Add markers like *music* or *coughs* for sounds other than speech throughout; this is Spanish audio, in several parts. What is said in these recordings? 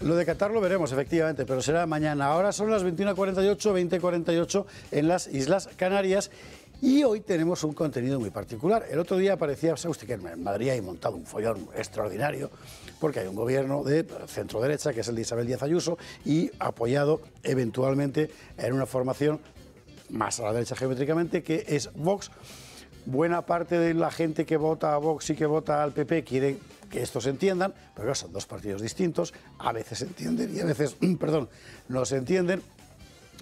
Lo de Qatar lo veremos, efectivamente, pero será mañana. Ahora son las 21.48, 20.48 en las Islas Canarias. Y hoy tenemos un contenido muy particular. El otro día aparecía, usted que en Madrid hay montado un follón extraordinario, porque hay un gobierno de centro derecha, que es el de Isabel Díaz Ayuso, y apoyado eventualmente en una formación más a la derecha geométricamente, que es Vox. Buena parte de la gente que vota a Vox y que vota al PP quiere que estos entiendan, pero son dos partidos distintos, a veces se entienden y a veces, *clears throat* perdón, no se entienden.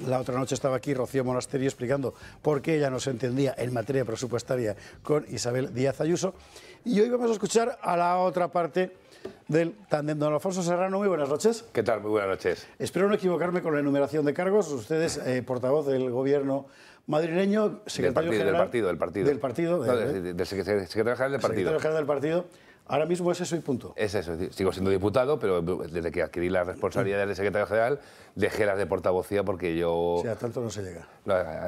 La otra noche estaba aquí Rocío Monasterio explicando por qué ella no se entendía en materia presupuestaria con Isabel Díaz Ayuso. Y hoy vamos a escuchar a la otra parte del Tandem. Don Alfonso Serrano, muy buenas noches. ¿Qué tal? Muy buenas noches. Espero no equivocarme con la enumeración de cargos. Usted es eh, portavoz del gobierno madrileño, secretario del partido, general... Del partido, del partido. Del partido. Del, secretario general del partido. Secretario general del partido. Ahora mismo es eso y punto. Es eso. Sigo siendo diputado, pero desde que adquirí las responsabilidades de secretario general, dejé las de portavocía porque yo... O sea, tanto no se llega.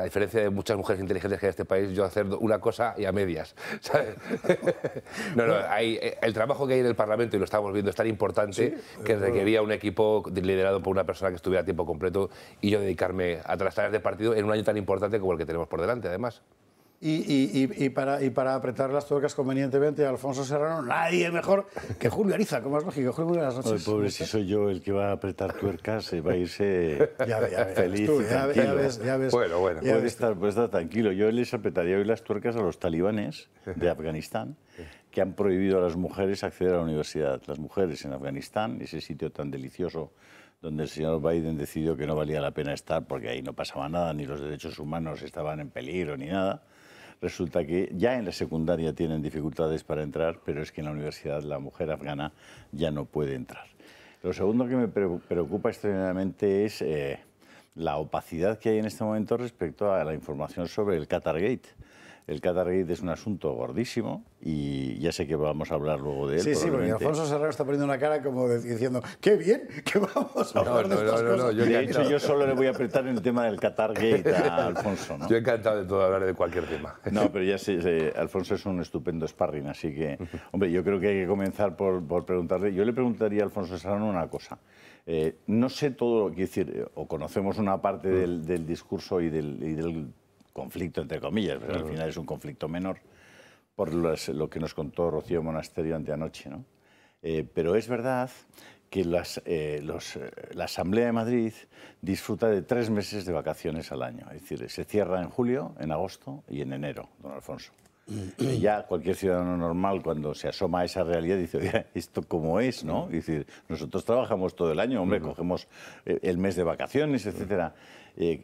A diferencia de muchas mujeres inteligentes que hay en este país, yo hacer una cosa y a medias. *laughs* ¿sabes? *laughs* no, no, hay, eh, el trabajo que hay en el Parlamento, y lo estamos viendo, es tan importante que requería un equipo liderado por una persona que estuviera a tiempo completo y yo dedicarme a las de partido en un año tan importante como el que tenemos por delante, además y, y, para, y, para, apretar las tuercas convenientemente a Alfonso Serrano, nadie mejor que Julio Ariza, como es lógico. Julio, buenas noches. pobre, si soy yo el que va a apretar tuercas, va a irse *laughs* feliz ya, ves, estar, puede estar tranquilo. Yo les apretaría hoy las tuercas a los talibanes de Afganistán que han prohibido a las mujeres acceder a la universidad. Las mujeres en Afganistán, ese sitio tan delicioso donde el señor Biden decidió que no valía la pena estar porque ahí no pasaba nada, ni los derechos humanos estaban en peligro, ni nada resulta que ya en la secundaria tienen dificultades para entrar, pero es que en la universidad la mujer afgana ya no puede entrar. Lo segundo que me preocupa extraordinariamente es eh, la opacidad que hay en este momento respecto a la información sobre el Qatar Gate el Gate es un asunto gordísimo y ya sé que vamos a hablar luego de él. Sí, sí, porque Alfonso Serrano está poniendo una cara como diciendo, qué bien que vamos a hablar de de hecho, yo solo le voy a apretar en el tema del Gate a Alfonso. ¿no? Yo encantado de todo hablar de cualquier tema. No, pero ya sé, Alfonso es un estupendo sparring, así que, *laughs* hombre, yo creo que hay que comenzar por, preguntarle. Yo le preguntaría a Alfonso Serrano una cosa. Eh, no sé todo, quiero decir, o conocemos una parte mm. del, discurso y del conflicto entre comillas, pero al final es un conflicto menor, por lo que nos contó Rocío Monasterio anteanoche. ¿no? Eh, pero es verdad que las, eh, los, eh, la Asamblea de Madrid disfruta de tres meses de vacaciones al año. Es decir, se cierra en julio, en agosto y en enero, don Alfonso ya cualquier ciudadano normal cuando se asoma a esa realidad dice, oye, ¿esto cómo es? ¿no? Es decir, nosotros trabajamos todo el año, hombre, cogemos eh, el mes de vacaciones, etcétera. Eh,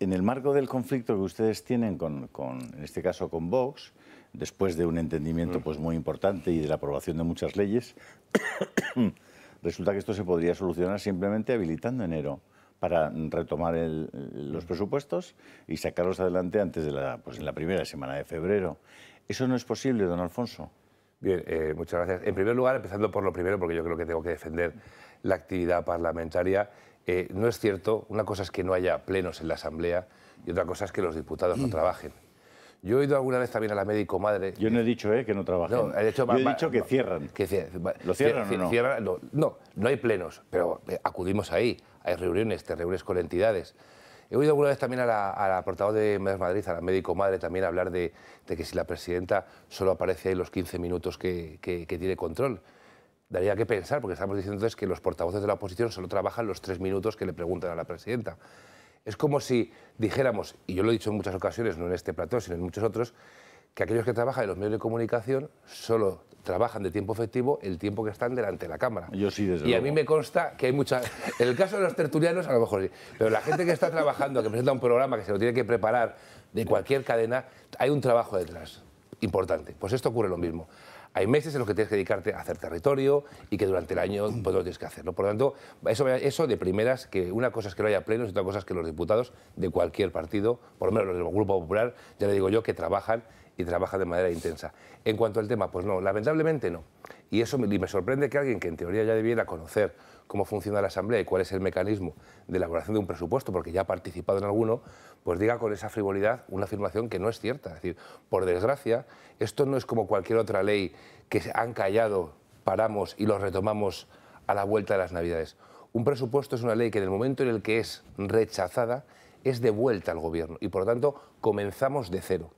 en el marco del conflicto que ustedes tienen, con, con en este caso con Vox, después de un entendimiento pues, muy importante y de la aprobación de muchas leyes, *coughs* resulta que esto se podría solucionar simplemente habilitando enero para retomar los presupuestos y sacarlos adelante antes de la, pues en la primera semana de febrero. Eso no es posible, don Alfonso. Bien, eh, muchas gracias. En primer lugar, empezando por lo primero, porque yo creo que tengo que defender la actividad parlamentaria. Eh, no es cierto, una cosa es que no haya plenos en la Asamblea y otra cosa es que los diputados no trabajen. Yo he ido alguna vez también a la médico madre. Yo no he dicho eh, que no trabajen. No, he dicho, que cierran. Que ¿Lo cierran, o no? no? no? hay plenos, pero eh, acudimos ahí. Hay reuniones, te reúnes con entidades. He oído alguna vez también a la, portavoz de Madrid, a la médico madre, también hablar de, que si la presidenta solo aparece ahí los 15 minutos que, tiene control daría que pensar, porque estamos diciendo entonces que los portavoces de la oposición solo trabajan los tres minutos que le preguntan a la presidenta. Es como si dijéramos, y yo lo he dicho en muchas ocasiones, no en este plató, sino en muchos otros, que aquellos que trabajan en los medios de comunicación solo trabajan de tiempo efectivo el tiempo que están delante de la cámara. Yo sí, desde Y a mí me consta que hay mucha... En el caso de los tertulianos, a lo mejor sí, pero la gente que está trabajando, que presenta un programa, que se lo tiene que preparar de cualquier cadena, hay un trabajo detrás importante. Pues esto ocurre lo mismo hay meses en los que tienes que dedicarte a hacer territorio y que durante el año no pues, tienes que hacerlo. Por lo tanto, eso, eso de primeras, que una cosa es que no haya plenos y otra cosa es que los diputados de cualquier partido, por lo menos los del Grupo Popular, ya le digo yo, que trabajan y trabaja de manera intensa. En cuanto al tema, pues no, lamentablemente no. Y eso me, sorprende que alguien que en teoría ya debiera conocer cómo funciona la Asamblea y cuál es el mecanismo de elaboración de un presupuesto, porque ya ha participado en alguno, pues diga con esa frivolidad una afirmación que no es cierta. Es decir, por desgracia, esto no es como cualquier otra ley que han callado, paramos y lo retomamos a la vuelta de las Navidades. Un presupuesto es una ley que en el momento en el que es rechazada, es devuelta al Gobierno y, por lo tanto, comenzamos de cero.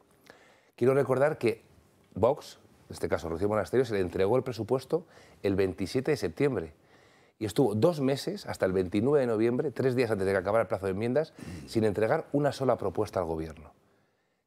Quiero recordar que Vox, en este caso Rocío Monasterio, se le entregó el presupuesto el 27 de septiembre y estuvo dos meses, hasta el 29 de noviembre, tres días antes de que acabara el plazo de enmiendas, sin entregar una sola propuesta al Gobierno.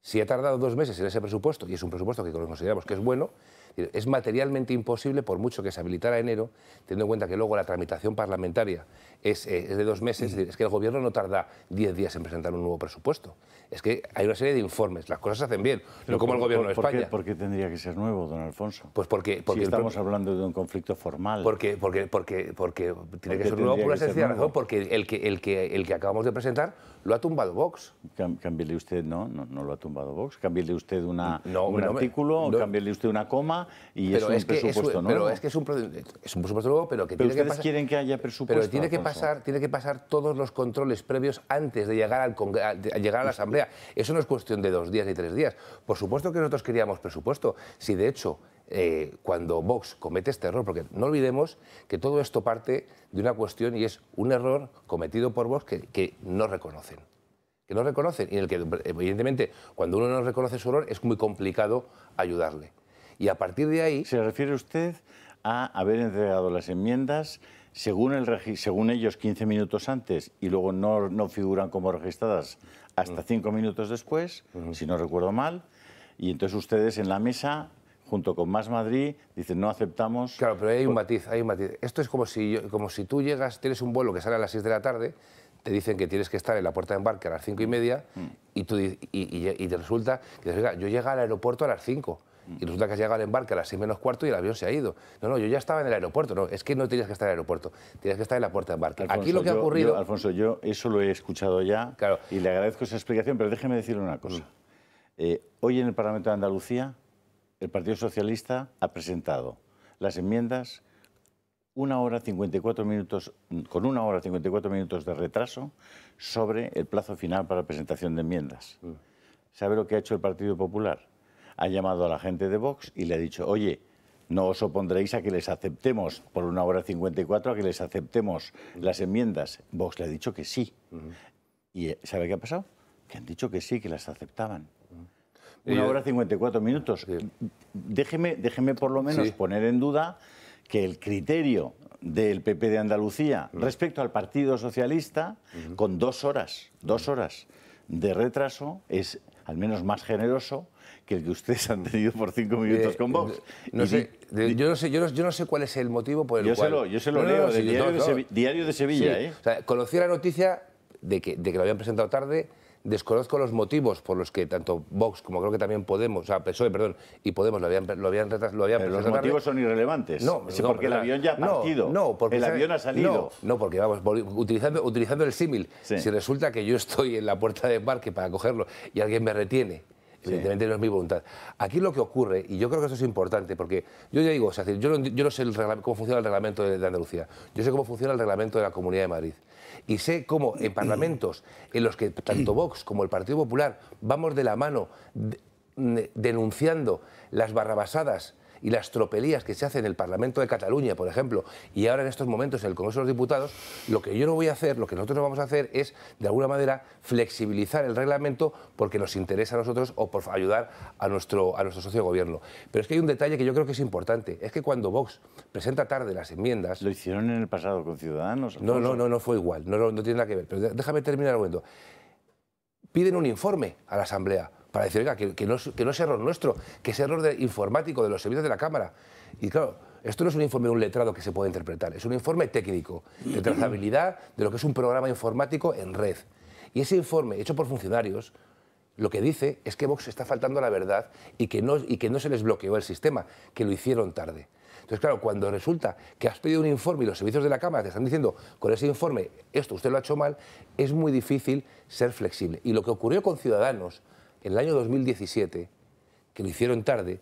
Si ha tardado dos meses en ese presupuesto, y es un presupuesto que consideramos que es bueno, es materialmente imposible, por mucho que se habilitara enero, teniendo en cuenta que luego la tramitación parlamentaria eh, es, de dos meses, es, que el gobierno no tarda diez días en presentar un nuevo presupuesto. Es que hay una serie de informes, las cosas se hacen bien, Pero como el gobierno de España. ¿por qué, tendría que ser nuevo, don Alfonso? Pues porque... porque estamos hablando de un conflicto formal. Porque, porque, porque, porque tiene que ser nuevo por una sencilla razón, porque el que, el, que, el que acabamos de presentar lo ha tumbado Vox. cambiele usted, no, no, lo ha tumbado Vox, cámbiele usted una, un artículo, cambiele usted una coma y es un presupuesto es, Pero es que es un, presupuesto nuevo, pero que tiene que quieren que haya presupuesto, tiene que pasar tiene que pasar todos los controles previos antes de llegar, a, llegar a la Asamblea. Eso no es cuestión de dos días y tres días. Por supuesto que nosotros queríamos presupuesto. Si de hecho eh, cuando Vox comete este error, porque no olvidemos que todo esto parte de una cuestión y es un error cometido por Vox que, que no reconocen. Que no reconocen y en el que, evidentemente, cuando uno no reconoce su error es muy complicado ayudarle. Y a partir de ahí... ¿Se refiere usted a haber entregado las enmiendas según, el, según ellos 15 minutos antes y luego no, no figuran como registradas hasta 5 mm. minutos después, mm. si no recuerdo mal, y entonces ustedes en la mesa junto con Más Madrid, dicen no aceptamos... Claro, pero hay un matiz, hay un matiz. Esto es como si, como si tú llegas, tienes un vuelo que sale a las 6 de la tarde, te dicen que tienes que estar en la puerta de embarque a las 5 y mm. media y, tú, te resulta que yo llego al aeropuerto a las 5. Y resulta que has llegado al embarque a las seis menos cuarto y el avión se ha ido. No, no, yo ya estaba en el aeropuerto. No, es que no tenías que estar en el aeropuerto, tenías que estar en la puerta de embarque. Aquí lo que ha ocurrido... Alfonso, yo eso lo he escuchado ya claro. y le agradezco esa explicación, pero déjeme decirle una cosa. Mm. Eh, hoy en el Parlamento de Andalucía, el Partido Socialista ha presentado las enmiendas una hora 54 minutos, con una hora y 54 minutos de retraso sobre el plazo final para presentación de enmiendas. Mm. ¿Sabe lo que ha hecho el Partido Popular? ha llamado a la gente de Vox y le ha dicho, oye, no os opondréis a que les aceptemos, por una hora 54, a que les aceptemos las enmiendas. Vox le ha dicho que sí. ¿Y eh, sabe qué ha pasado? Que han dicho que sí, que las aceptaban. Una hora 54 minutos. Déjeme, déjeme por lo menos poner en duda que el criterio del PP de Andalucía respecto al Partido Socialista, con dos horas, dos horas de retraso, es al menos más generoso que el que ustedes han tenido por cinco minutos eh, con Vox. yo, no sé, cuál es el motivo por el yo se lo leo, diario, de Sevilla, diario, ¿eh? de Sevilla. conocí la noticia de que, lo habían presentado tarde, desconozco los motivos por los que tanto Vox como creo que también Podemos, o sea, PSOE, perdón, y Podemos lo habían, lo habían, Los motivos son irrelevantes. No, porque el avión ya ha partido. No, porque el avión ha salido. No, porque vamos, utilizando, utilizando el símil, si resulta que yo estoy en la puerta de embarque para cogerlo y alguien me retiene Evidentemente no es mi voluntad. Aquí lo que ocurre, y yo creo que eso es importante, porque yo ya digo, es yo, no, sé cómo funciona el reglamento de, Andalucía, yo sé cómo funciona el reglamento de la Comunidad de Madrid. Y sé cómo en *clears throat* parlamentos en los que tanto *clears throat* Vox como el Partido Popular vamos de la mano mm, denunciando las barrabasadas y las tropelías que se hacen en el Parlamento de Cataluña, por ejemplo, y ahora en estos momentos en el Congreso de los Diputados, lo que yo no voy a hacer, lo que nosotros no vamos a hacer es, de alguna manera, flexibilizar el reglamento porque nos interesa a nosotros o por ayudar a nuestro, a nuestro socio gobierno. Pero es que hay un detalle que yo creo que es importante, es que cuando Vox presenta tarde las enmiendas... Lo hicieron en el pasado con Ciudadanos. No, no, no, no fue igual, no, no, tiene nada que ver. Pero déjame terminar un momento. Piden un informe a la Asamblea para decir, oiga, que, que, no, es error nuestro, que es error de, informático de los servicios de la Cámara. Y claro, esto no es un informe de un letrado que se puede interpretar, es un informe técnico de trazabilidad de lo que es un programa informático en red. Y ese informe hecho por funcionarios lo que dice es que Vox está faltando a la verdad y que, no, y que no se les bloqueó el sistema, que lo hicieron tarde. Entonces, claro, cuando resulta que has pedido un informe y los servicios de la Cámara te están diciendo, con ese informe, esto usted lo ha hecho mal, es muy difícil ser flexible. Y lo que ocurrió con Ciudadanos, el año 2017, que lo hicieron tarde,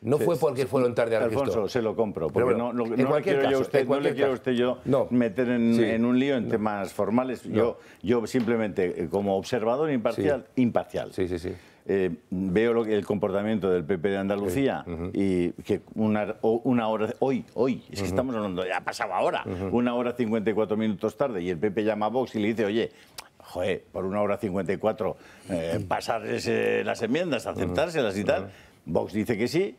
no fue porque fueron tarde al Alfonso, se lo compro, porque no, le quiero yo usted, no yo meter en, un lío en temas formales. Yo, yo simplemente, eh, como observador imparcial, imparcial. Sí, sí, sí. Eh, veo el comportamiento del PP de Andalucía y que una, una, hora, hoy, hoy, es que estamos hablando, ya pasado ahora, una hora 54 minutos tarde y el PP llama a Vox y le dice, oye, por una hora 54 eh, mm. pasar las enmiendas, aceptárselas y tal. Vox dice que sí,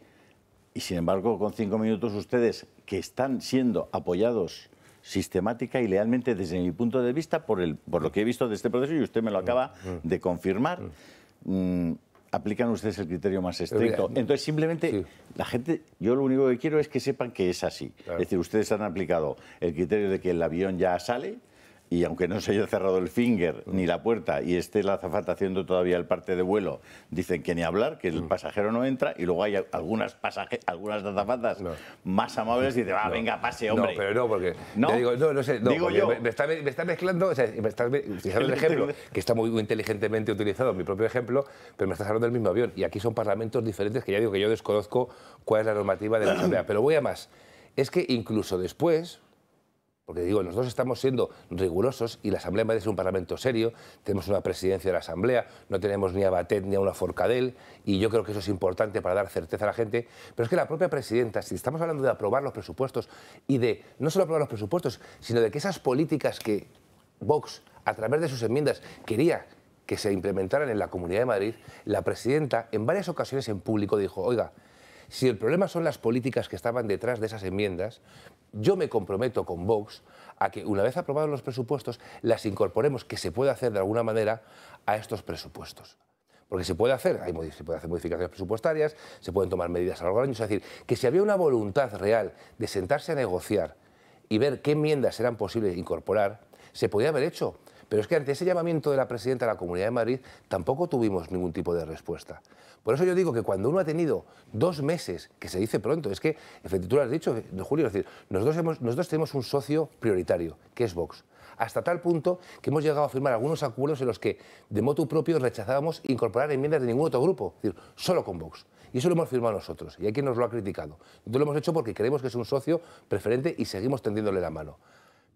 y sin embargo, con cinco minutos ustedes, que están siendo apoyados sistemática y lealmente desde mi punto de vista por, el, por lo que he visto de este proceso, y usted me lo mm, acaba mm. de confirmar, aplican ustedes el criterio más estricto. Entonces, simplemente, la gente, yo lo único que quiero es que sepan que es así. Es decir, ustedes han aplicado el criterio de que el avión ya sale, y aunque no se haya cerrado el finger mm. ni la puerta y esté la azafata haciendo todavía el parte de vuelo, dicen que ni hablar, que el mm. pasajero no entra y luego hay algunas azafatas más amables y dicen, va, venga, pase, hombre. No, pero no, porque... No, digo, no, Me, está, mezclando, o me el *laughs* ejemplo, que está muy inteligentemente utilizado, mi propio ejemplo, pero me estás hablando del mismo avión y aquí son parlamentos diferentes que ya digo que yo desconozco cuál es la normativa de la Asamblea, pero voy a más. Es que incluso después, porque digo, dos estamos siendo rigurosos y la Asamblea de Madrid es un parlamento serio, tenemos una presidencia de la Asamblea, no tenemos ni a Batet ni a una Forcadell y yo creo que eso es importante para dar certeza a la gente. Pero es que la propia presidenta, si estamos hablando de aprobar los presupuestos y de no solo aprobar los presupuestos, sino de que esas políticas que Vox, a través de sus enmiendas, quería que se implementaran en la Comunidad de Madrid, la presidenta en varias ocasiones en público dijo, oiga, si el problema son las políticas que estaban detrás de esas enmiendas, yo me comprometo con Vox a que una vez aprobados los presupuestos, las incorporemos, que se pueda hacer de alguna manera, a estos presupuestos. Porque se puede hacer, hay, se puede hacer modificaciones presupuestarias, se pueden tomar medidas a lo largo del año. Es decir, que si había una voluntad real de sentarse a negociar y ver qué enmiendas eran posibles incorporar, se podía haber hecho. Pero es que ante ese llamamiento de la presidenta de la Comunidad de Madrid tampoco tuvimos ningún tipo de respuesta. Por eso yo digo que cuando uno ha tenido dos meses, que se dice pronto, es que, efectivamente, tú lo has dicho, Julio, es decir, nosotros, nosotros tenemos un socio prioritario, que es Vox hasta tal punto que hemos llegado a firmar algunos acuerdos en los que de motu propio rechazábamos incorporar enmiendas de ningún otro grupo, es decir, solo con Vox. Y eso lo hemos firmado nosotros, y hay quien nos lo ha criticado. Nosotros lo hemos hecho porque creemos que es un socio preferente y seguimos tendiéndole la mano.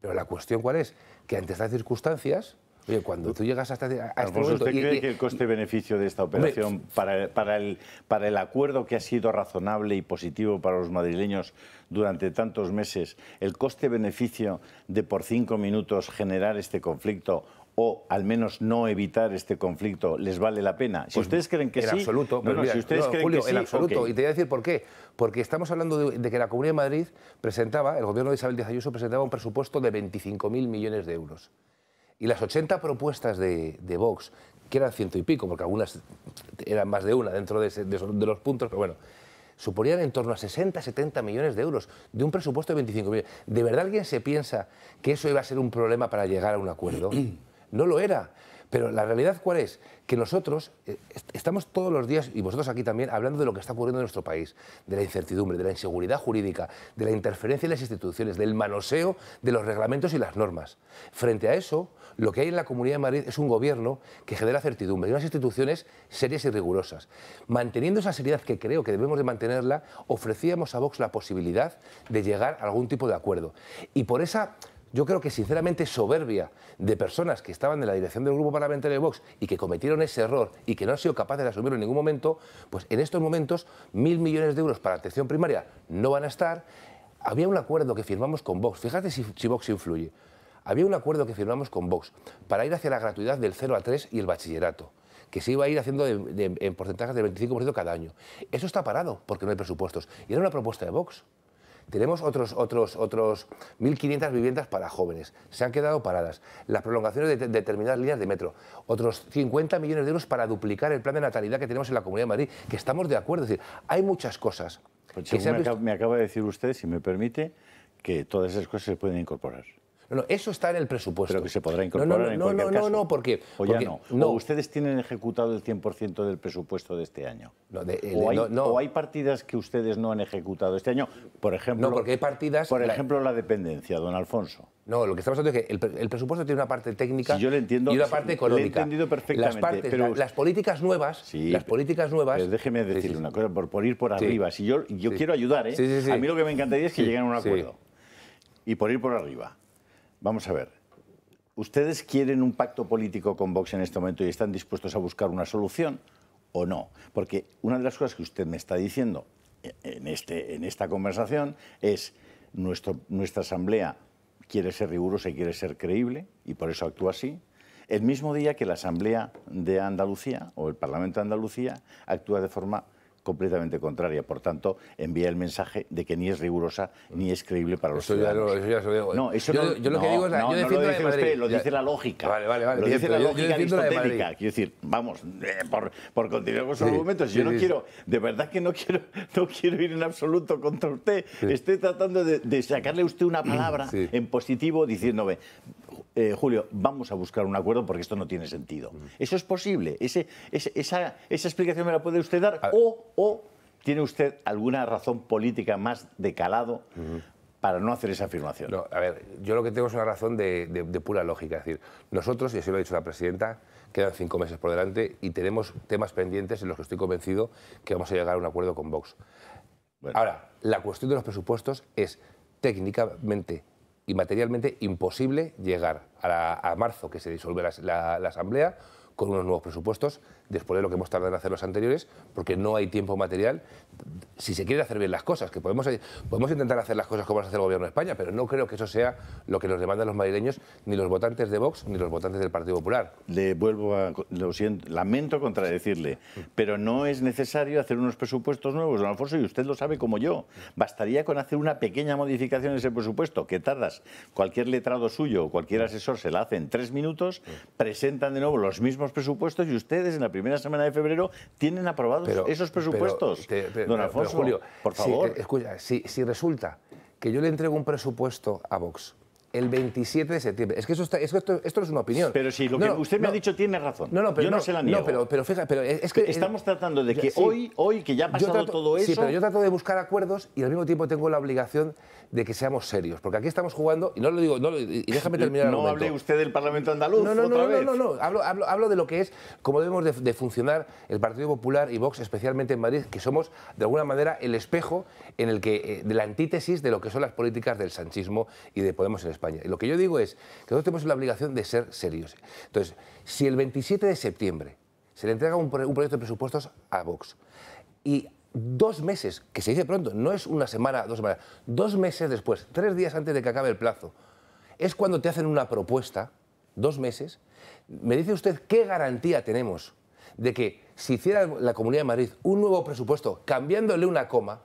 Pero la cuestión cuál es, que ante estas circunstancias, cuando tú llegas hasta este, a este momento, ¿usted cree que el coste-beneficio de esta operación para, el, para el acuerdo que ha sido razonable y positivo para los madrileños durante tantos meses, el coste-beneficio de por cinco minutos generar este conflicto o al menos no evitar este conflicto les vale la pena? Si pues ustedes creen que en absoluto, en absoluto. Y te voy a decir por qué. Porque estamos hablando de, que la Comunidad de Madrid presentaba, el gobierno de Isabel Díaz Ayuso presentaba un presupuesto de 25.000 millones de euros. Y las 80 propuestas de, Vox, que eran ciento y pico, porque algunas eran más de una dentro de, los puntos, pero bueno, suponían en torno a 60, 70 millones de euros de un presupuesto de 25.000 ¿De verdad alguien se piensa que eso iba a ser un problema para llegar a un acuerdo? *clears throat* No lo era. Pero la realidad cuál es? Que nosotros eh, estamos todos los días, y vosotros aquí también, hablando de lo que está ocurriendo en nuestro país, de la incertidumbre, de la inseguridad jurídica, de la interferencia en las instituciones, del manoseo de los reglamentos y las normas. Frente a eso, lo que hay en la Comunidad de Madrid es un gobierno que genera certidumbre y unas instituciones serias y rigurosas. Manteniendo esa seriedad que creo que debemos de mantenerla, ofrecíamos a Vox la posibilidad de llegar a algún tipo de acuerdo. Y por esa yo creo que sinceramente soberbia de personas que estaban en la dirección del grupo parlamentario de Vox y que cometieron ese error y que no han sido capaces de asumirlo en ningún momento, pues en estos momentos mil millones de euros para atención primaria no van a estar. Había un acuerdo que firmamos con Vox, fíjate si, Vox influye, había un acuerdo que firmamos con Vox para ir hacia la gratuidad del 0 a 3 y el bachillerato que se iba a ir haciendo en porcentajes del 25% cada año. Eso está parado porque no hay presupuestos. Y era una propuesta de Vox. Tenemos otros, otros, otros 1.500 viviendas para jóvenes. Se han quedado paradas. Las prolongaciones de, determinadas líneas de metro. Otros 50 millones de euros para duplicar el plan de natalidad que tenemos en la Comunidad de Madrid, que estamos de acuerdo. Es decir, hay muchas cosas. Pues me acaba de decir usted, si me permite, que todas esas cosas se pueden incorporar eso está en el presupuesto. Pero que se podrá incorporar no, no, en cualquier caso. No, no, no, porque... O ya no. ustedes tienen ejecutado el 100% del presupuesto de este año. Eh, no, o, hay, partidas que ustedes no han ejecutado este año. Por ejemplo... No, porque hay partidas... Por ejemplo, la, dependencia, don Alfonso. No, lo que estamos hablando es que el, presupuesto tiene una parte técnica y una parte económica. Lo he perfectamente. pero, las políticas nuevas... Sí, las políticas nuevas... Pero déjeme decirle una cosa, por, ir por arriba. Si yo, yo quiero ayudar, ¿eh? A mí lo que me encantaría es que lleguen a un acuerdo. Y por ir por arriba. Vamos a ver. ¿Ustedes quieren un pacto político con Vox en este momento y están dispuestos a buscar una solución o no? Porque una de las cosas que usted me está diciendo eh, en, este, en esta conversación es nuestro, nuestra Asamblea quiere ser rigurosa y quiere ser creíble y por eso actúa así. El mismo día que la Asamblea de Andalucía o el Parlamento de Andalucía actúa de forma completamente contraria. Por tanto, envía el mensaje de que ni es rigurosa ni es creíble para los ciudadanos. lo ¿eh? No, eso yo, lo que digo es la, yo lo dice usted, lo dice la lógica. Vale, vale, Lo dice la lógica aristotélica. Quiero decir, vamos, eh, por, continuar con sus argumentos, yo no quiero, de verdad que no quiero, *laughs* no quiero ir en absoluto contra usted. Estoy tratando de, sacarle a usted una palabra en positivo diciéndome, eh, Julio, vamos a buscar un acuerdo porque esto no tiene sentido. Mm. Eso es posible. Ese, esa, explicación me la puede usted dar ah. o o tiene usted alguna razón política más de calado para no hacer esa afirmación? a ver, yo lo que tengo es una razón de, pura lógica. Es decir, nosotros, y así lo ha dicho la presidenta, quedan cinco meses por delante y tenemos temas pendientes en los que estoy convencido que vamos a llegar a un acuerdo con Vox. Ahora, la cuestión de los presupuestos es técnicamente y materialmente imposible llegar a, marzo, que se disuelve la Asamblea, con unos nuevos presupuestos, después de lo que hemos tardado en hacer los anteriores, porque no hay tiempo material. Si se quiere hacer bien las cosas, que podemos, podemos intentar hacer las cosas como las hace el Gobierno de España, pero no creo que eso sea lo que nos demandan los madrileños, ni los votantes de Vox, ni los votantes del Partido Popular. Le vuelvo a... lamento contradecirle, pero no es necesario hacer unos presupuestos nuevos, don Alfonso, y usted lo sabe como yo. Bastaría con hacer una pequeña modificación en ese presupuesto, que tardas, cualquier letrado suyo o cualquier asesor se la hace en tres minutos, presentan de nuevo los mismos presupuestos y ustedes en la primera semana de febrero tienen aprobados esos presupuestos. Don Alfonso, Julio, por favor. Eh, si resulta que yo le entrego un presupuesto a Vox el 27 de septiembre. Es que eso esto, no es una opinión. Pero si lo que usted me ha dicho tiene razón. No, no, pero yo no, se la niego. No, pero, fíjate, pero es que estamos tratando de que hoy, hoy que ya ha pasado todo eso. Sí, pero yo trato de buscar acuerdos y al mismo tiempo tengo la obligación de que seamos serios, porque aquí estamos jugando y no lo digo, y déjame terminar. no hable usted del Parlamento andaluz. No, no, otra no, no, no, no, hablo, de lo que es cómo debemos de, funcionar el Partido Popular y Vox, especialmente en Madrid, que somos de alguna manera el espejo en el que eh, de la antítesis de lo que son las políticas del sanchismo y de Podemos en España lo que yo digo es que nosotros tenemos la obligación de ser serios. Entonces, si el 27 de septiembre se le entrega un, un proyecto de presupuestos a Vox y dos meses, que se dice pronto, no es una semana, dos semanas, dos meses después, tres días antes de que acabe el plazo, es cuando te hacen una propuesta, dos meses, me dice usted qué garantía tenemos de que si hiciera la Comunidad de Madrid un nuevo presupuesto cambiándole una coma,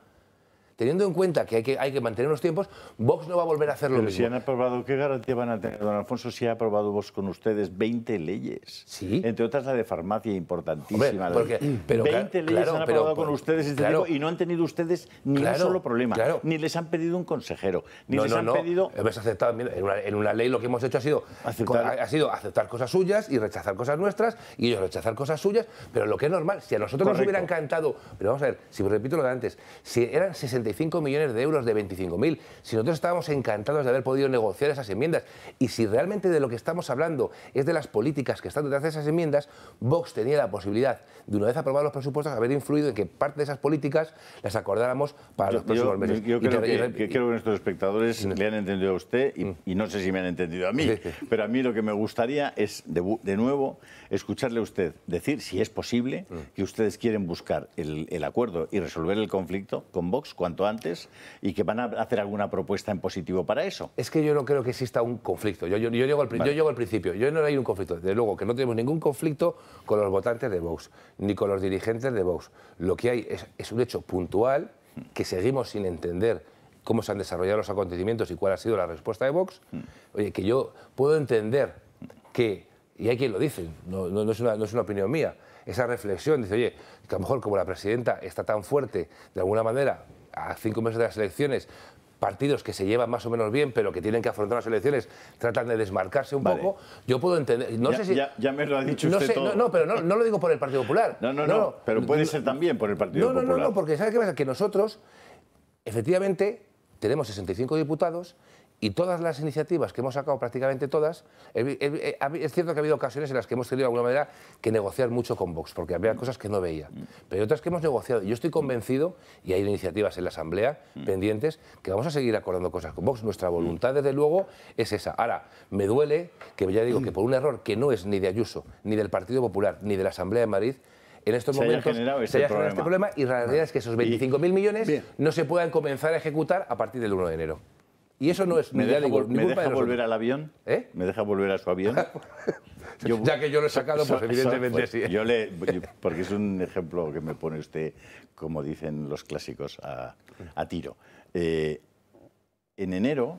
teniendo en cuenta que hay que, hay que mantener los tiempos, Vox no va a volver a hacer lo Pero mismo. si han aprobado, ¿qué garantía van a tener, don Alfonso, si ha aprobado Vox con ustedes 20 leyes? Sí. Entre otras la de farmacia, importantísima. 20 leyes han aprobado con ustedes y no han tenido ustedes ni un solo problema. Ni les han pedido un consejero, ni no, les no, han no. pedido... en, una, en, una, ley lo que hemos hecho ha sido, aceptar. ha sido aceptar cosas suyas y rechazar cosas nuestras y ellos rechazar cosas suyas, pero lo que es normal, si a nosotros nos hubiera encantado... Pero vamos a ver, si repito lo de antes, si eran 60 millones de euros de 25.000. Si nosotros estábamos encantados de haber podido negociar esas enmiendas y si realmente de lo que estamos hablando es de las políticas que están detrás de esas enmiendas, Vox tenía la posibilidad de una vez aprobados los presupuestos haber influido en que parte de esas políticas las acordáramos para los próximos meses. Yo, creo, que, nuestros espectadores le han entendido a usted mm. y, no sé si me han entendido a mí, pero a mí lo que me gustaría es, de, nuevo, escucharle a usted decir si es posible mm. que ustedes quieren buscar el, acuerdo y resolver el conflicto con Vox cuando antes y que van a hacer alguna propuesta en positivo para eso. Es que yo no creo que exista un conflicto. Yo, llego, al, principio. Yo no hay un conflicto. Desde luego que no tenemos ningún conflicto con los votantes de Vox, ni con los dirigentes de Vox. Lo que hay es, un hecho puntual que seguimos sin entender cómo se han desarrollado los acontecimientos y cuál ha sido la respuesta de Vox. Oye, que yo puedo entender que, y hay quien lo dice, no, es, una, no es una opinión mía, esa reflexión, dice, oye, que a lo mejor como la presidenta está tan fuerte, de alguna manera a cinco meses de las elecciones, partidos que se llevan más o menos bien, pero que tienen que afrontar las elecciones, tratan de desmarcarse un poco. Yo puedo entender. No sé si. Ya, me lo ha dicho no usted No, pero no, no, lo digo por el Partido Popular. No, no, no. pero puede ser también por el Partido Popular. No, no, no, porque ¿sabes qué pasa? Que nosotros, efectivamente, tenemos 65 diputados y todas las iniciativas que hemos sacado, prácticamente todas, eh, es cierto que ha habido ocasiones en las que hemos tenido de alguna manera que negociar mucho con Vox, porque había mm. cosas que no veía. Mm. Pero hay otras que hemos negociado. Yo estoy convencido, y hay iniciativas en la Asamblea mm. pendientes, que vamos a seguir acordando cosas con Vox. Nuestra voluntad, desde luego, es esa. Ahora, me duele que ya digo que por un error que no es ni de Ayuso, ni del Partido Popular, ni de la Asamblea de Madrid, en estos momentos se este haya generado este problema y la realidad es que esos 25.000 millones no se puedan comenzar a ejecutar a partir del 1 de enero. Y eso no es ¿Me deja, volver al avión? ¿Eh? ¿Me deja volver a su avión? *laughs* ya que yo lo he sacado, pues evidentemente pues sí. Yo porque es un ejemplo que me pone usted, como dicen los clásicos, a, tiro. Eh, en enero,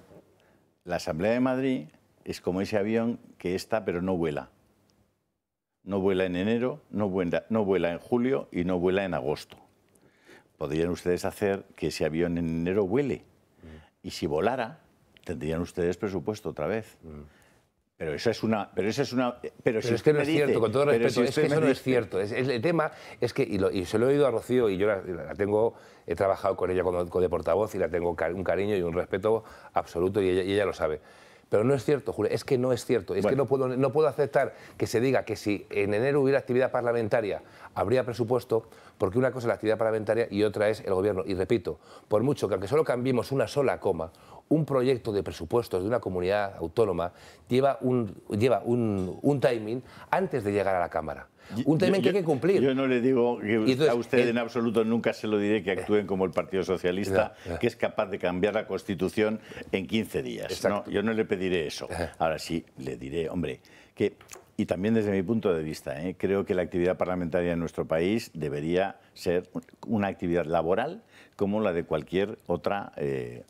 la Asamblea de Madrid es como ese avión que está pero no vuela. No vuela en enero, no vuela, no vuela en julio y no vuela en agosto. ¿Podrían ustedes hacer que ese avión en enero vuele? Y si volara, tendrían ustedes presupuesto otra vez. Mm. Pero eso es una. Pero eso es una. Eh, pero, es que no es cierto, con todo respeto, eso no es cierto. el tema es que, y, se lo he oído a Rocío, y yo la, tengo, he trabajado con ella como, de portavoz y la tengo un cariño y un respeto absoluto, y ella, y ella lo sabe. Pero no es cierto, Julio, es que no es cierto. Es que no puedo, no puedo aceptar que se diga que si en enero hubiera actividad parlamentaria habría presupuesto, porque una cosa es la actividad parlamentaria y otra es el gobierno. Y repito, por mucho que aunque solo cambiemos una sola coma, un proyecto de presupuestos de una comunidad autónoma lleva un, lleva un timing antes de llegar a la Cámara. Un tema que hay que cumplir. Yo no le digo a usted en absoluto nunca se lo diré que actúen como el Partido Socialista, que es capaz de cambiar la Constitución en 15 días. yo no le pediré eso. Ahora sí, le diré, hombre, que y también desde mi punto de vista, ¿eh? creo que la actividad parlamentaria en nuestro país debería ser una actividad laboral como la de cualquier otra eh,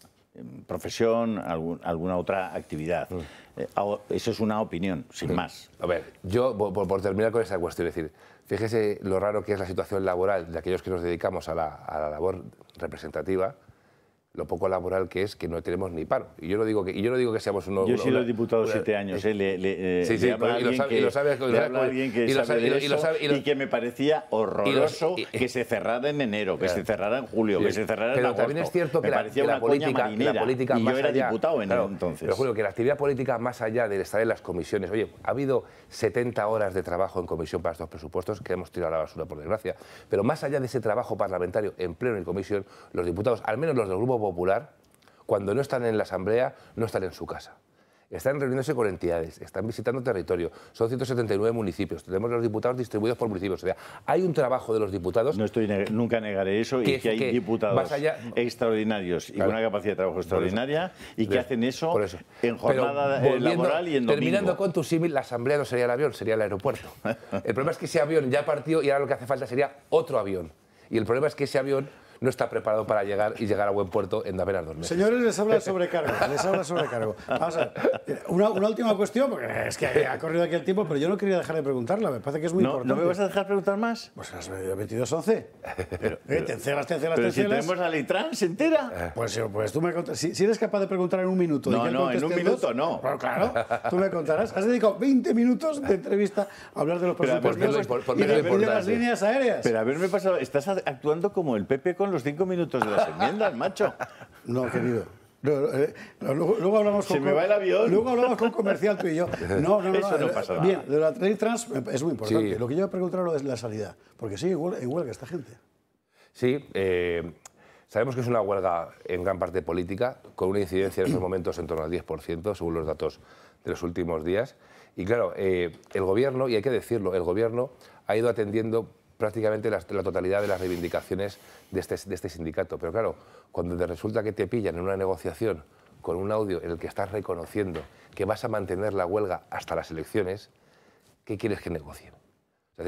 profesión, alguna otra actividad. Mm. Eh, eso es una opinión, sin mm. más. A ver, yo, por, terminar con esa cuestión, es decir, fíjese lo raro que es la situación laboral de aquellos que nos dedicamos a la, a la labor representativa, lo poco laboral que es que no tenemos ni paro. Y yo no digo que, y yo no digo que seamos unos... Yo he sido diputado siete años, eh, eh, Le, le, y lo sabe, que, y alguien que y sabe, que me parecía horroroso que se cerrara en enero, que se cerrara en julio, que se cerrara en agosto. Pero también es cierto que, me la, una política, marinera, y yo era diputado en entonces. Pero Julio, que la actividad política más allá del estar en las comisiones... Oye, ha habido 70 horas de trabajo en comisión para estos presupuestos que hemos tirado a la basura, por desgracia. Pero más allá de ese trabajo parlamentario en pleno y comisión, los diputados, al menos los del Grupo Popular, cuando no están en la Asamblea, no están en su casa. Están reuniéndose con entidades, están visitando territorio. Son 179 municipios. Tenemos los diputados distribuidos por municipios. O sea, hay un trabajo de los diputados. No estoy nunca negaré eso y que hay diputados extraordinarios y con una capacidad de trabajo extraordinaria y que hacen eso, en jornada laboral y en domingo. Terminando con tu símil, la asamblea no sería el avión, sería el aeropuerto. *laughs* el problema es que ese avión ya partió y ahora lo que hace falta sería otro avión. Y el problema es que ese avión no está preparado para llegar y llegar a buen puerto en apenas dos meses. Señores, les habla sobrecargo, les habla sobrecargo. Vamos a ver, una, una, última cuestión, porque es que ha corrido aquí el tiempo, pero yo no quería dejar de preguntarla, me parece que es muy importante. ¿No me vas a dejar preguntar más? Pues las 22.11. Pero, eh, pero, Te encelas, te encelas, pero te si tenemos a Litrans entera. Eh. Pues, eh, pues tú me contas, si, si, eres capaz de preguntar en un minuto. No, no, en un minuto no. Bueno, pues claro, tú me contarás. Has dedicado 20 minutos de entrevista a hablar de los presupuestos por, por, por, y de las líneas aéreas. Pero haberme pasado, estás actuando como el Pepe con los cinco minutos de las enmiendas, macho. No, querido. Eh, luego, hablamos con, Se me va el avión. Luego hablamos con comercial tú y yo. No, no, no. Eso no eh, pasa nada. Bien, de la ley trans es muy importante. Lo que yo voy preguntar preguntar es la salida. Porque sigue igual, huelga esta gente. Sí, eh, sabemos que es una huelga en gran parte política, con una incidencia en estos momentos en torno al 10%, según los datos de los últimos días. Y claro, el gobierno, y hay que decirlo, el gobierno ha ido atendiendo prácticamente la, totalidad de las reivindicaciones este, de este, sindicato. Pero claro, cuando te resulta que te pillan en una negociación con un audio en el que estás reconociendo que vas a mantener la huelga hasta las elecciones, ¿qué quieres que negocien?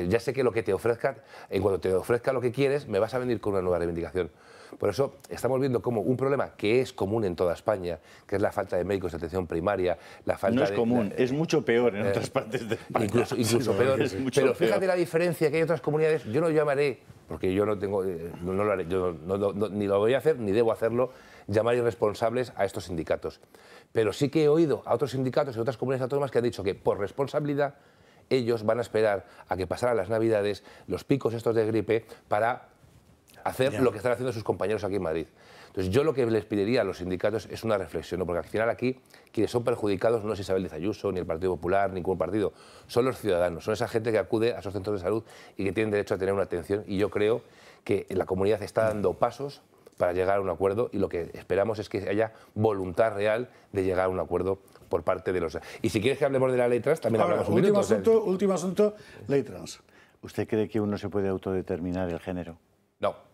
ya sé que lo que te ofrezca, en cuanto te ofrezca lo que quieres, me vas a venir con una nueva reivindicación. Por eso estamos viendo como un problema que es común en toda España, que es la falta de médicos de atención primaria, la falta No es común, es mucho peor en eh, otras partes de España. Incluso, *laughs* peor. Pero fíjate la diferencia que hay en otras comunidades, yo no llamaré, porque yo no tengo, eh, lo haré, yo ni lo voy a hacer ni debo hacerlo, llamar irresponsables a estos sindicatos. Pero sí que he oído a otros sindicatos y otras comunidades autónomas que han dicho que por responsabilidad ellos van a esperar a que pasaran las navidades, los picos estos de gripe, para hacer lo que están haciendo sus compañeros aquí en Madrid. Entonces, yo lo que les pediría a los sindicatos es una reflexión, porque al final aquí quienes son perjudicados no es Isabel de Zayuso, ni el Partido Popular, ningún partido, son los ciudadanos, son esa gente que acude a esos centros de salud y que tienen derecho a tener una atención. Y yo creo que la comunidad está dando pasos para llegar a un acuerdo y lo que esperamos es que haya voluntad real de llegar a un acuerdo por parte de los... Y si quieres que hablemos de la ley trans, también hablamos un último asunto, último asunto, ley trans. ¿Usted cree que uno se puede autodeterminar el género? No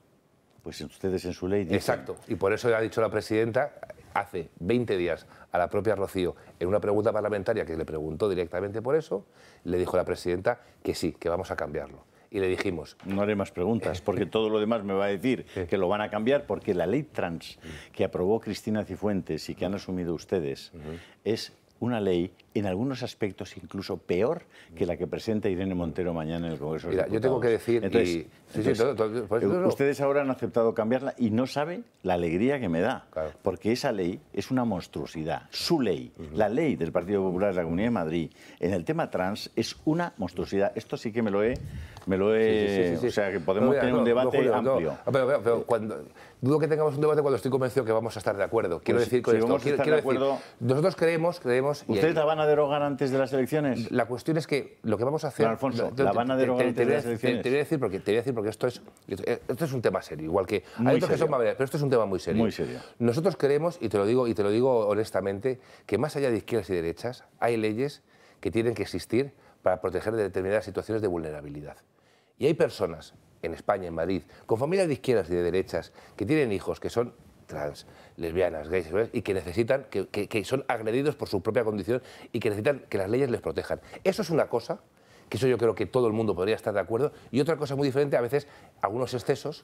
pues ustedes en su ley. Exacto, y por eso ha dicho la presidenta hace 20 días a la propia Rocío, en una pregunta parlamentaria que le preguntó directamente por eso, le dijo la presidenta que sí, que vamos a cambiarlo. Y le dijimos... No haré más preguntas, porque todo lo demás me va a decir que lo van a cambiar, porque la ley trans que aprobó Cristina Cifuentes y que han asumido ustedes es una ley en algunos aspectos incluso peor que la que presenta Irene Montero mañana en el Congreso. Mira, yo tengo que decir, ustedes ahora han aceptado cambiarla y no saben la alegría que me da, porque esa ley es una monstruosidad. Su ley, la ley del Partido Popular de la Comunidad de Madrid en el tema trans es una monstruosidad. Esto sí que me lo he me lo he... o sea, que podemos tener un debate amplio. Ah, pero, cuando, dudo que tengamos un debate cuando estoy convencido que vamos a estar de acuerdo. Quiero decir de acuerdo, nosotros creemos, creemos... ¿Ustedes la van a derogar antes de las elecciones? La cuestión es que lo que vamos a hacer... Alfonso, ¿la van a derogar antes de las elecciones? Te, voy a decir porque, porque esto, es, esto es un tema serio, igual que... hay otros que son pero esto es un tema muy serio. serio. Nosotros creemos, y te lo digo, y te lo digo honestamente, que más allá de izquierdas y derechas, hay leyes que tienen que existir para proteger de determinadas situaciones de vulnerabilidad. Y hay personas en España, en Madrid, con familias de izquierdas y de derechas, que tienen hijos que son trans, lesbianas, gays y que necesitan, que, son agredidos por su propia condición y que necesitan que las leyes les protejan. Eso es una cosa, que eso yo creo que todo el mundo podría estar de acuerdo, y otra cosa muy diferente, a veces algunos excesos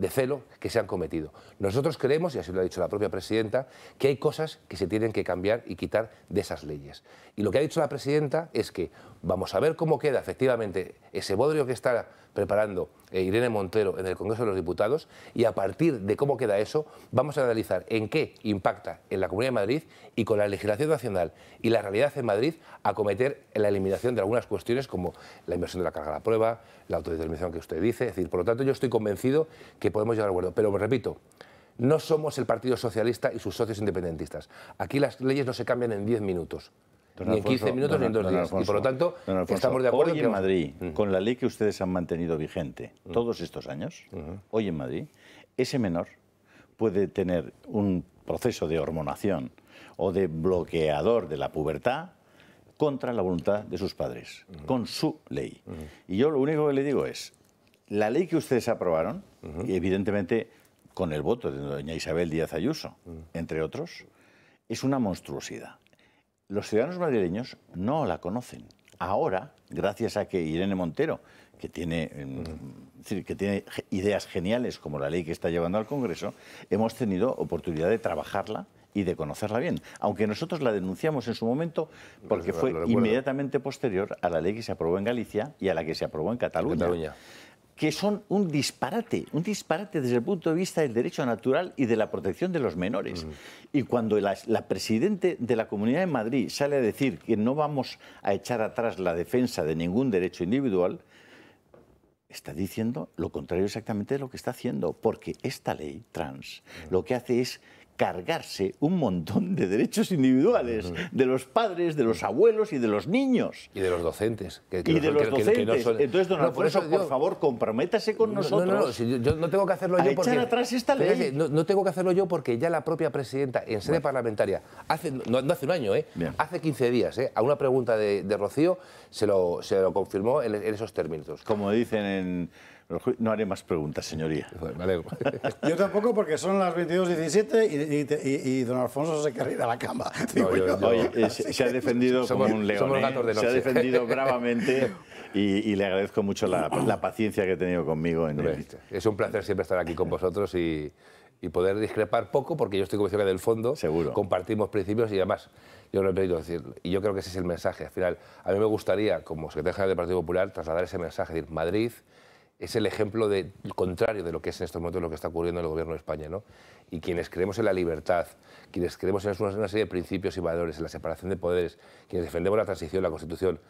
de celo que se han cometido. Nosotros creemos, y así lo ha dicho la propia presidenta, que hay cosas que se tienen que cambiar y quitar de esas leyes. Y lo que ha dicho la presidenta es que vamos a ver cómo queda efectivamente ese bodrio que está preparando e Irene Montero en el Congreso de los Diputados y a partir de cómo queda eso vamos a analizar en qué impacta en la Comunidad de Madrid y con la legislación nacional y la realidad en Madrid acometer la eliminación de algunas cuestiones como la inversión de la carga a la prueba, la autodeterminación que usted dice. Es decir, por lo tanto yo estoy convencido que podemos llegar a acuerdo. Pero repito, no somos el Partido Socialista y sus socios independentistas. Aquí las leyes no se cambian en 10 minutos ni en 15 minutos ni en por lo tanto, estamos de acuerdo. Hoy en Madrid, mm. con la ley que ustedes han mantenido vigente mm. todos estos años, hoy en Madrid, ese menor puede tener un proceso de hormonación o de bloqueador de la pubertad contra la voluntad de sus padres, con su ley. Y yo lo único que le digo es, la ley que ustedes aprobaron, y evidentemente con el voto de doña Isabel Díaz Ayuso, entre otros, es una monstruosidad los ciudadanos madrileños no la conocen. Ahora, gracias a que Irene Montero, que tiene, mm, que tiene ideas geniales como la ley que está llevando al Congreso, hemos tenido oportunidad de trabajarla y de conocerla bien. Aunque nosotros la denunciamos en su momento porque fue inmediatamente posterior a la ley que se aprobó en Galicia y a la que se aprobó en Cataluña que son un disparate, un disparate desde el punto de vista del derecho natural y de la protección de los menores. Y cuando la, la presidente de la Comunidad de Madrid sale a decir que no vamos a echar atrás la defensa de ningún derecho individual, está diciendo lo contrario exactamente de lo que está haciendo, porque esta ley trans lo que hace es cargarse un montón de derechos individuales de los padres, de los abuelos y de los niños. Y de los docentes. y de los docentes. Entonces, don por, eso, por favor, comprométase con nosotros. No, no, yo, no tengo que hacerlo yo porque... atrás esta ley. no, tengo que hacerlo yo porque ya la propia presidenta, en sede parlamentaria, hace, no, hace un año, ¿eh? hace 15 días, ¿eh? a una pregunta de, Rocío, se lo, se lo confirmó en esos términos. Como dicen en no haré más preguntas, señoría. *laughs* *laughs* Yo tampoco, porque son las 22.17 y, y, don Alfonso se ir a la cama. Eh, se, ha defendido como un león. Se ha defendido *laughs* bravamente y, le agradezco mucho la, paciencia que ha tenido conmigo. En Es un placer siempre estar aquí con vosotros y, poder discrepar poco, porque yo estoy convencido que del fondo Seguro. compartimos principios y además yo lo he pedido decir, y yo creo que ese es el mensaje. Al final, a mí me gustaría, como secretario general del Partido Popular, trasladar ese mensaje, decir, Madrid es el ejemplo del contrario de lo que es en estos momentos lo que está ocurriendo en el gobierno de España. Y quienes creemos en la libertad, quienes creemos en una, serie de principios y valores, en la separación de poderes, quienes defendemos la transición, la constitución,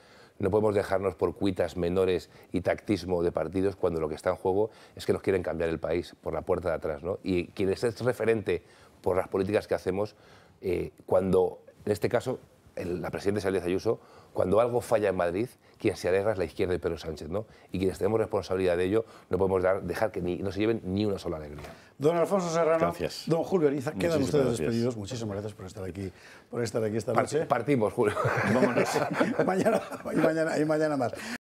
no podemos dejarnos por cuitas menores y tactismo de partidos cuando lo que está en juego es que nos quieren cambiar el país por la puerta de atrás. Y quienes es referente por las políticas que hacemos, eh, cuando en este caso la presidenta Isabel Ayuso cuando algo falla en Madrid, quien se alegra es la izquierda y Pedro Sánchez, ¿no? Y quienes tenemos responsabilidad de ello, no podemos dar, dejar que ni, no se lleven ni una sola alegría. Don Alfonso Serrano, gracias. don Julio Ariza, quedan ustedes despedidos. Muchísimas gracias por estar aquí, por estar aquí esta noche. Partimos, Julio. Vámonos. *laughs* mañana, y mañana más.